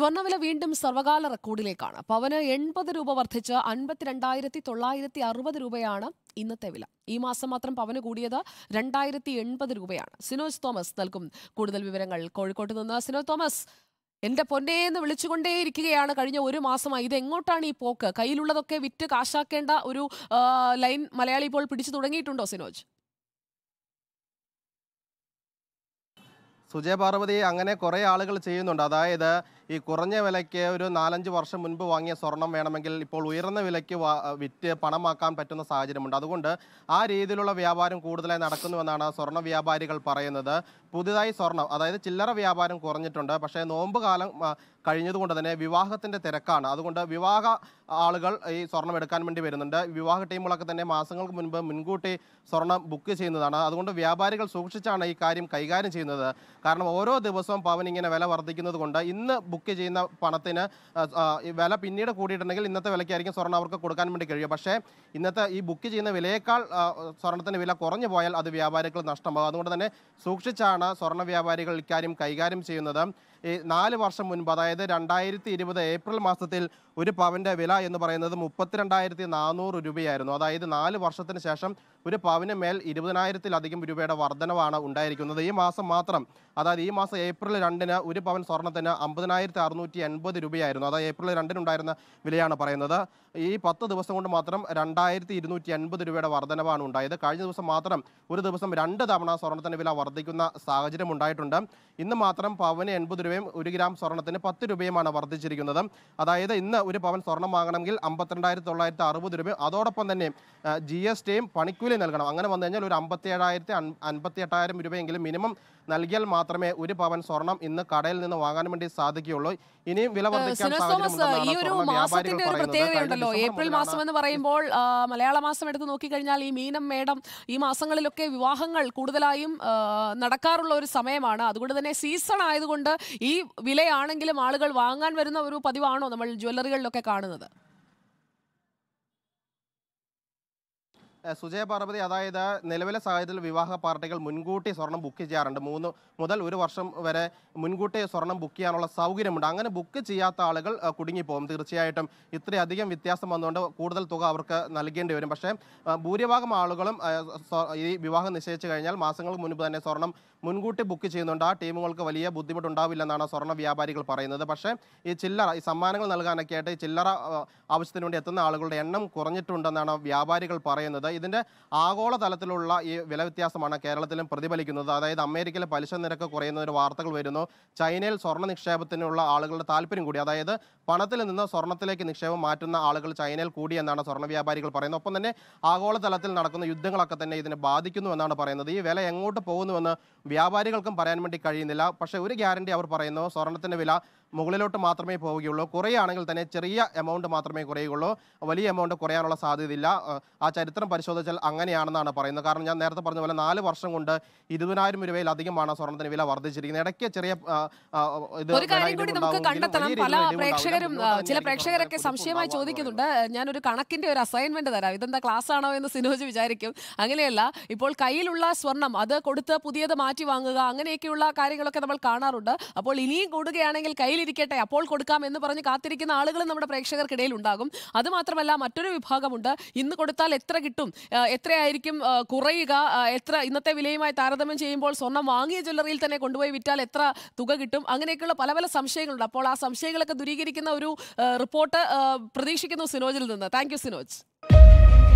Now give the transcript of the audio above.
സ്വർണ്ണവില വീണ്ടും സർവകാല റെക്കോർഡിലേക്കാണ് പവന് എൺപത് രൂപ വർദ്ധിച്ച് അൻപത്തിരണ്ടായിരത്തി തൊള്ളായിരത്തി അറുപത് രൂപയാണ് ഇന്നത്തെ വില ഈ മാസം മാത്രം പവന് കൂടിയത് രണ്ടായിരത്തി എൺപത് രൂപയാണ് സിനോജ് തോമസ് നൽകും കൂടുതൽ വിവരങ്ങൾ കോഴിക്കോട്ട് നിന്ന് സിനോജ് തോമസ് എന്റെ പൊന്നേ എന്ന് വിളിച്ചുകൊണ്ടേയിരിക്കുകയാണ് കഴിഞ്ഞ ഒരു മാസമായി ഇത് എങ്ങോട്ടാണ് ഈ പോക്ക് കയ്യിലുള്ളതൊക്കെ വിറ്റ് കാശാക്കേണ്ട ഒരു ലൈൻ മലയാളി ഇപ്പോൾ പിടിച്ചു തുടങ്ങിയിട്ടുണ്ടോ സിനോജ് സുജയ പാർവതി അങ്ങനെ കുറേ ആളുകൾ ചെയ്യുന്നുണ്ട് അതായത് ഈ കുറഞ്ഞ വിലയ്ക്ക് ഒരു നാലഞ്ച് വർഷം മുൻപ് വാങ്ങിയ സ്വർണം വേണമെങ്കിൽ ഇപ്പോൾ ഉയർന്ന വിലയ്ക്ക് വിറ്റ് പണമാക്കാൻ പറ്റുന്ന സാഹചര്യമുണ്ട് അതുകൊണ്ട് ആ രീതിയിലുള്ള വ്യാപാരം കൂടുതലായി നടക്കുന്നുവെന്നാണ് സ്വർണ്ണ വ്യാപാരികൾ പറയുന്നത് പുതുതായി സ്വർണം അതായത് ചില്ലറ വ്യാപാരം കുറഞ്ഞിട്ടുണ്ട് പക്ഷേ നോമ്പ് കാലം കഴിഞ്ഞതുകൊണ്ട് തന്നെ വിവാഹത്തിൻ്റെ തിരക്കാണ് അതുകൊണ്ട് വിവാഹ ആളുകൾ ഈ സ്വർണം എടുക്കാൻ വേണ്ടി വരുന്നുണ്ട് വിവാഹ ടീമുകളൊക്കെ തന്നെ മാസങ്ങൾക്ക് മുൻപ് മുൻകൂട്ടി സ്വർണം ബുക്ക് ചെയ്യുന്നതാണ് അതുകൊണ്ട് വ്യാപാരികൾ സൂക്ഷിച്ചാണ് ഈ കാര്യം കൈകാര്യം ചെയ്യുന്നത് കാരണം ഓരോ ദിവസവും പവൻ ഇങ്ങനെ വില വർദ്ധിക്കുന്നത് കൊണ്ട് ഇന്ന് ബുക്ക് ചെയ്യുന്ന പണത്തിന് വില പിന്നീട് കൂടിയിട്ടുണ്ടെങ്കിൽ ഇന്നത്തെ വിലയ്ക്കായിരിക്കും സ്വർണ്ണം അവർക്ക് കൊടുക്കാൻ വേണ്ടി കഴിയും പക്ഷേ ഇന്നത്തെ ഈ ബുക്ക് ചെയ്യുന്ന വിലയേക്കാൾ സ്വർണത്തിന് വില കുറഞ്ഞു പോയാൽ അത് വ്യാപാരികൾ നഷ്ടമാകും അതുകൊണ്ട് തന്നെ സൂക്ഷിച്ചാണ് സ്വർണ്ണ വ്യാപാരികൾ ഇക്കാര്യം കൈകാര്യം ചെയ്യുന്നത് ഈ നാല് വർഷം മുൻപ് അതായത് രണ്ടായിരത്തി ഇരുപത് ഏപ്രിൽ മാസത്തിൽ ഒരു പവൻ്റെ വില എന്ന് പറയുന്നത് മുപ്പത്തിരണ്ടായിരത്തി നാനൂറ് രൂപയായിരുന്നു അതായത് നാല് വർഷത്തിന് ശേഷം ഒരു പവന് മേൽ ഇരുപതിനായിരത്തിലധികം രൂപയുടെ വർധനവാണ് ഉണ്ടായിരിക്കുന്നത് ഈ മാസം മാത്രം അതായത് ഈ മാസം ഏപ്രിൽ രണ്ടിന് ഒരു പവൻ സ്വർണത്തിന് അമ്പതിനായിരം രണ്ടായിരത്തി അറുന്നൂറ്റി എൺപത് രൂപയായിരുന്നു അതായത് ഏപ്രിൽ രണ്ടിനുണ്ടായിരുന്ന വിലയാണ് പറയുന്നത് ഈ പത്ത് ദിവസം കൊണ്ട് മാത്രം രണ്ടായിരത്തി ഇരുന്നൂറ്റി എൺപത് രൂപയുടെ വർധനവാണ് ഉണ്ടായത് കഴിഞ്ഞ ദിവസം മാത്രം ഒരു ദിവസം രണ്ട് തവണ സ്വർണത്തിൻ്റെ വില വർദ്ധിക്കുന്ന സാഹചര്യം ഉണ്ടായിട്ടുണ്ട് ഇന്ന് മാത്രം പവന് എൺപത് രൂപയും ഒരു ഗ്രാം സ്വർണത്തിന് പത്ത് രൂപയുമാണ് വർദ്ധിച്ചിരിക്കുന്നത് അതായത് ഇന്ന് ഒരു പവൻ സ്വർണം വാങ്ങണമെങ്കിൽ അമ്പത്തിരണ്ടായിരത്തി തൊള്ളായിരത്തി അറുപത് രൂപയും അതോടൊപ്പം തന്നെ ജി എസ് ടിയും പണിക്കൂലി നൽകണം അങ്ങനെ വന്നു കഴിഞ്ഞാൽ ഒരു അമ്പത്തി ഏഴായിരത്തി അൻപത്തി എട്ടായിരം രൂപയെങ്കിലും മിനിമം നൽകിയാൽ മാത്രമേ ഒരു പവൻ സ്വർണം ഇന്ന് കടയിൽ നിന്ന് വാങ്ങാൻ വേണ്ടി സാധിക്കുകയുള്ളൂ ഇനിയും വില വർദ്ധിക്കാൻ ഈ ഒരു ഒരു ഏപ്രിൽ മാസം എന്ന് പറയുമ്പോൾ മലയാള മാസം എടുത്ത് നോക്കിക്കഴിഞ്ഞാൽ ഈ മീനം മേടം ഈ മാസങ്ങളിലൊക്കെ വിവാഹങ്ങൾ കൂടുതലായും നടക്കാറുള്ള ഒരു സമയമാണ് അതുകൊണ്ട് തന്നെ സീസൺ ആയതുകൊണ്ട് ഈ വിലയാണെങ്കിലും ആളുകൾ വാങ്ങാൻ വരുന്ന ഒരു പതിവാണോ നമ്മൾ ജ്വല്ലറികളിലൊക്കെ കാണുന്നത് സുജയ പാർവതി അതായത് നിലവിലെ സാഹചര്യത്തിൽ വിവാഹ പാർട്ടികൾ മുൻകൂട്ടി സ്വർണം ബുക്ക് ചെയ്യാറുണ്ട് മൂന്ന് മുതൽ ഒരു വർഷം വരെ മുൻകൂട്ടി സ്വർണം ബുക്ക് ചെയ്യാനുള്ള സൗകര്യമുണ്ട് അങ്ങനെ ബുക്ക് ചെയ്യാത്ത ആളുകൾ കുടുങ്ങിപ്പോകും തീർച്ചയായിട്ടും ഇത്രയധികം വ്യത്യാസം വന്നുകൊണ്ട് കൂടുതൽ തുക അവർക്ക് നൽകേണ്ടി വരും പക്ഷേ ഭൂരിഭാഗം ആളുകളും ഈ വിവാഹം നിശ്ചയിച്ചു കഴിഞ്ഞാൽ മാസങ്ങൾക്ക് മുൻപ് തന്നെ സ്വർണം മുൻകൂട്ടി ബുക്ക് ചെയ്യുന്നുണ്ട് ആ ടീമുകൾക്ക് വലിയ ബുദ്ധിമുട്ടുണ്ടാവില്ലെന്നാണ് സ്വർണ്ണ വ്യാപാരികൾ പറയുന്നത് പക്ഷേ ഈ ചില്ലറ ഈ സമ്മാനങ്ങൾ നൽകാനൊക്കെ ആയിട്ട് ചില്ലറ ആവശ്യത്തിന് വേണ്ടി എത്തുന്ന ആളുകളുടെ എണ്ണം കുറഞ്ഞിട്ടുണ്ടെന്നാണ് വ്യാപാരികൾ പറയുന്നത് ഇതിൻ്റെ തലത്തിലുള്ള ഈ വില വ്യത്യാസമാണ് കേരളത്തിലും പ്രതിഫലിക്കുന്നത് അതായത് അമേരിക്കയിലെ പലിശ നിരക്ക് ഒരു വാർത്തകൾ വരുന്നു ചൈനയിൽ സ്വർണ്ണ നിക്ഷേപത്തിനുള്ള ആളുകളുടെ താല്പര്യം കൂടി അതായത് പണത്തിൽ നിന്ന് സ്വർണത്തിലേക്ക് നിക്ഷേപം മാറ്റുന്ന ആളുകൾ ചൈനയിൽ കൂടി എന്നാണ് സ്വർണ്ണ വ്യാപാരികൾ പറയുന്നത് ഒപ്പം തന്നെ ആഗോള തലത്തിൽ നടക്കുന്ന യുദ്ധങ്ങളൊക്കെ തന്നെ ഇതിനെ ബാധിക്കുന്നു എന്നാണ് പറയുന്നത് ഈ വില എങ്ങോട്ട് പോകുന്നുവെന്ന് വ്യാപാരികൾക്കും പറയാൻ വേണ്ടി കഴിയുന്നില്ല പക്ഷേ ഒരു ഗ്യാരണ്ടി അവർ പറയുന്നു സ്വർണത്തിൻ്റെ വില മുകളിലോട്ട് മാത്രമേ പോവുകയുള്ളൂ കുറയുകയാണെങ്കിൽ തന്നെ ചെറിയ എമൗണ്ട് മാത്രമേ കുറയുകയുള്ളൂ വലിയ എമൗണ്ട് കുറയാനുള്ള സാധ്യതയില്ല ആ ചരിത്രം പരിശോധിച്ചാൽ അങ്ങനെയാണെന്നാണ് പറയുന്നത് കാരണം ഞാൻ നേരത്തെ പറഞ്ഞ പോലെ നാല് വർഷം കൊണ്ട് ഇരുപതിനായിരം രൂപയിലധികമാണ് സ്വർണത്തിന് വില വർദ്ധിച്ചിരിക്കുന്നത് ഇടയ്ക്ക് ചെറിയ ഇത് ഒരു കൂടി നമുക്ക് പല പ്രേക്ഷകരും ചില പ്രേക്ഷകരൊക്കെ സംശയമായി ചോദിക്കുന്നുണ്ട് ഞാനൊരു കണക്കിന്റെ ഒരു അസൈൻമെന്റ് തരാം ഇതെന്താ ക്ലാസ് ആണോ എന്ന് സിനോജ് വിചാരിക്കും അങ്ങനെയല്ല ഇപ്പോൾ കയ്യിലുള്ള സ്വർണം അത് കൊടുത്ത് പുതിയത് മാറ്റി വാങ്ങുക അങ്ങനെയൊക്കെയുള്ള കാര്യങ്ങളൊക്കെ നമ്മൾ കാണാറുണ്ട് അപ്പോൾ ഇനിയും കൂടുകയാണെങ്കിൽ കയ്യിൽ ഇരിക്കട്ടെ അപ്പോൾ കൊടുക്കാം എന്ന് പറഞ്ഞ് കാത്തിരിക്കുന്ന ആളുകൾ നമ്മുടെ പ്രേക്ഷകർക്കിടയിൽ ഉണ്ടാകും അതുമാത്രമല്ല മറ്റൊരു വിഭാഗമുണ്ട് ഇന്ന് കൊടുത്താൽ എത്ര കിട്ടും എത്രയായിരിക്കും കുറയുക എത്ര ഇന്നത്തെ വിലയുമായി താരതമ്യം ചെയ്യുമ്പോൾ സ്വർണം വാങ്ങിയ ജ്വല്ലറിയിൽ തന്നെ കൊണ്ടുപോയി വിറ്റാൽ എത്ര തുക കിട്ടും അങ്ങനെയൊക്കെയുള്ള പല പല സംശയങ്ങളുണ്ട് അപ്പോൾ ആ സംശയങ്ങളൊക്കെ ദൂരീകരിക്കുന്ന ഒരു റിപ്പോർട്ട് പ്രതീക്ഷിക്കുന്നു സിനോജിൽ നിന്ന് താങ്ക് സിനോജ്